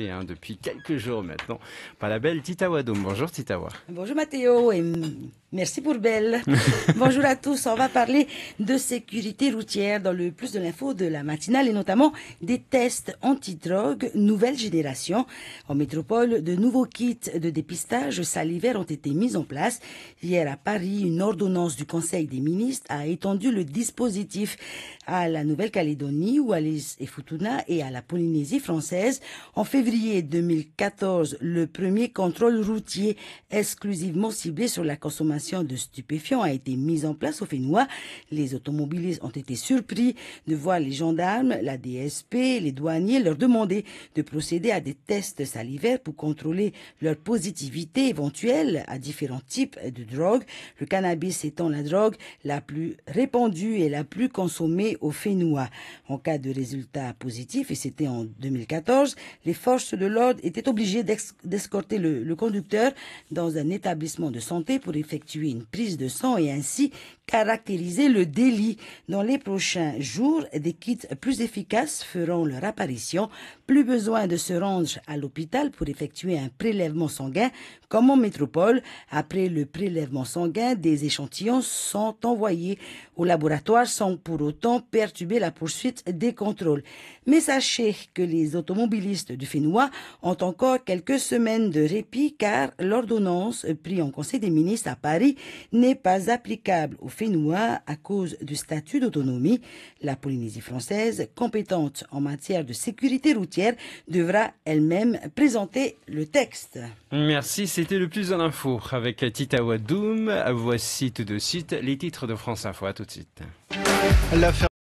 Hein, depuis quelques jours maintenant par la belle Titawa Dome. Bonjour Titawa. Bonjour Mathéo et merci pour Belle. Bonjour à tous. On va parler de sécurité routière dans le plus de l'info de la matinale et notamment des tests antidrogue nouvelle génération. En métropole, de nouveaux kits de dépistage salivaire ont été mis en place. Hier à Paris, une ordonnance du Conseil des ministres a étendu le dispositif à la Nouvelle-Calédonie, Wallis et Futuna et à la Polynésie française. En février 2014 le premier contrôle routier exclusivement ciblé sur la consommation de stupéfiants a été mis en place au Fénois. Les automobilistes ont été surpris de voir les gendarmes, la DSP, les douaniers leur demander de procéder à des tests salivaires pour contrôler leur positivité éventuelle à différents types de drogues, le cannabis étant la drogue la plus répandue et la plus consommée au Fénois. En cas de résultat positif, et c'était en 2014, les forces de l'ordre étaient obligées d'escorter le, conducteur dans un établissement de santé pour effectuer une prise de sang et ainsi caractériser le délit. Dans les prochains jours, des kits plus efficaces feront leur apparition. Plus besoin de se rendre à l'hôpital pour effectuer un prélèvement sanguin comme en métropole. Après le prélèvement sanguin, des échantillons sont envoyés au laboratoire sans pour autant perturber la poursuite des contrôles. Mais sachez que les automobilistes du dauphinois ont encore quelques semaines de répit car l'ordonnance prise en Conseil des ministres à Paris n'est pas applicable aux Fénois à cause du statut d'autonomie. La Polynésie française, compétente en matière de sécurité routière, devra elle-même présenter le texte. Merci, c'était le plus en info avec Tita Wadoum. Voici tout de suite les titres de France Info. À tout de suite.